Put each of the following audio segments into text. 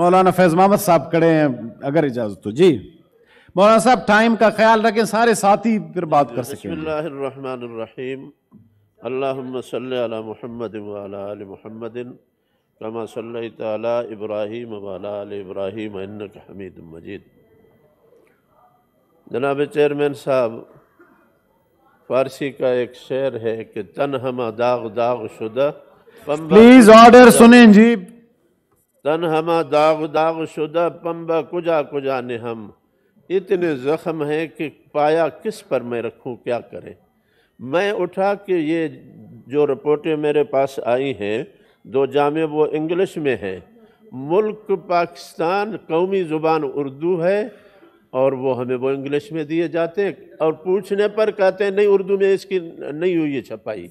मौलाना फैज मोहम्मद साहब खड़े हैं अगर इजाजत हो जी मौलाना साहब टाइम का ख्याल रखें सारे साथी फिर बात कर सकें अल्लाम महमद महमद इब्राहिम इब्राहिम हमीद मजीद जनाब चेयरमैन साहब फारसी का एक शेर है कि तन हम दाग दाग शुदा प्लीज़ ऑर्डर सुने जी तन हमा दाग दाग शुदा पम्बा कुजा कुजा ने हम इतने ज़ख्म हैं कि पाया किस पर मैं रखूं क्या करें मैं उठा कि ये जो रिपोर्टें मेरे पास आई हैं दो जामे वो इंग्लिश में हैं मुल्क पाकिस्तान कौमी ज़ुबान उर्दू है और वो हमें वो इंग्लिश में दिए जाते और पूछने पर कहते नहीं उर्दू में इसकी नहीं हुई है छपाई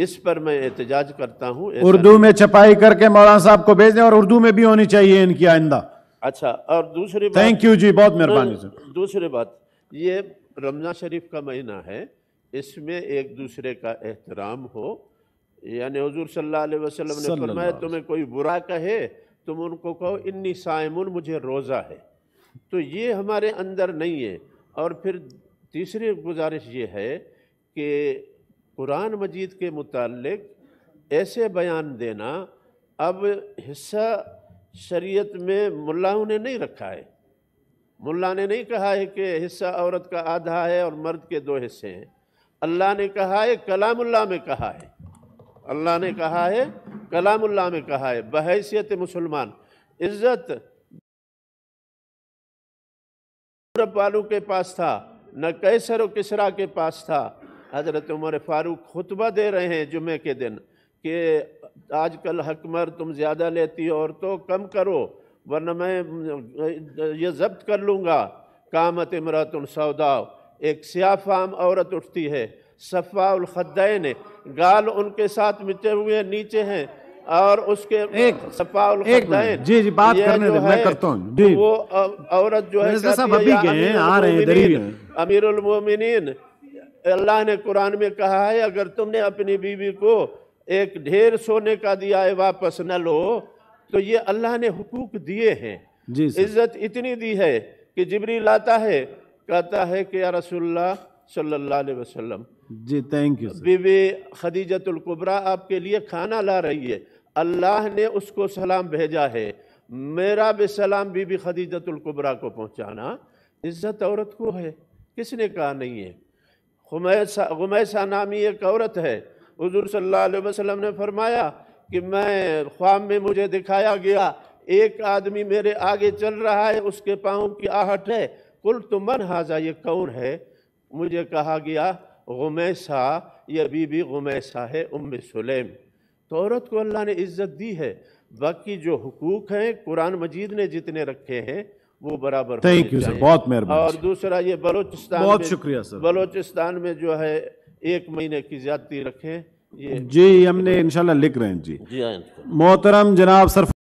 इस पर मैं एहतजाज करता हूँ उर्दू में छपाई करके मौलाना साहब को भेज दें और उर्दू में भी होनी चाहिए इनकी आइंदा अच्छा और दूसरी थैंक यू जी बहुत मेहरबानी सर दूसरी बात ये रमज़ान शरीफ का महीना है इसमें एक दूसरे का एहतराम हो यानी हजूर सल्लाम ने फरमाया तुम्हें कोई बुरा कहे तुम उनको कहो इन्नी सायमुन मुझे रोज़ा है तो ये हमारे अंदर नहीं है और फिर तीसरी गुजारिश ये है कि कुरान मजीद के मुतालिक ऐसे बयान देना अब हिस्सा शरीयत में मुल्लाओं ने नहीं रखा है मुल्ला ने नहीं कहा है कि हिस्सा औरत का आधा है और मर्द के दो हिस्से हैं अल्लाह ने कहा है कलामुल्ला में कहा है अल्लाह ने कहा है कलामुल्ला में कहा है बहैसियत मुसलमान इज़्ज़त वालों के पास था न कैसर व किसरा के पास था हज़रत उमर फ़ारूक खुतबा दे रहे हैं जुमे के दिन कि आजकल हकमर तुम ज़्यादा लेती हो और तो कम करो वरना मैं ये जब्त कर लूँगा कामत इमरत सौदा एक सियाफाम औरत उठती है सफ़ाउलखदैन गाल उनके साथ मिटे हुए नीचे हैं और उसके एक सफ़ाउलखदैन जी जी बात करने दे, मैं करता हूँ तो वो औरत जो है अमीर उलमोमिन अल्लाह ने कुरान में कहा है अगर तुमने अपनी बीवी को एक ढेर सोने का दिया है वापस न लो तो ये अल्लाह ने हुकूक दिए हैं इज्जत इतनी दी है कि जिबरी लाता है कहता है कि या रसुल्ला सल्लल्लाहु अलैहि वसल्लम जी थैंक यू बीबी खदीजतुल कुबरा आपके लिए खाना ला रही है अल्लाह ने उसको सलाम भेजा है मेरा भी सलाम बीबी खदीजतुल कुबरा को पहुंचाना इज्जत औरत को है किसने कहा नहीं है गुमैसा गुमैसा नामी एक औरत है हजूर सल्लल्लाहु अलैहि वसल्लम ने फरमाया कि मैं ख्वाब में मुझे दिखाया गया एक आदमी मेरे आगे चल रहा है उसके पाँव की आहट है कुल तो मन हाजा ये कौन है मुझे कहा गया गुमैसा यह बीबी गुमैसा है उम सुलेम तो औरत को अल्लाह ने इज़्ज़त दी है बाकी जो हकूक़ हैं कुरान मजीद ने जितने रखे हैं वो बराबर थैंक यू सर बहुत मेहरबान और दूसरा ये बलोचिस्तान बहुत शुक्रिया सर बलोचिस्तान में जो है एक महीने की ज्यादा रखें ये जी हमने इनशाला लिख रहे हैं जी जी मोहतरम जनाब सरफरा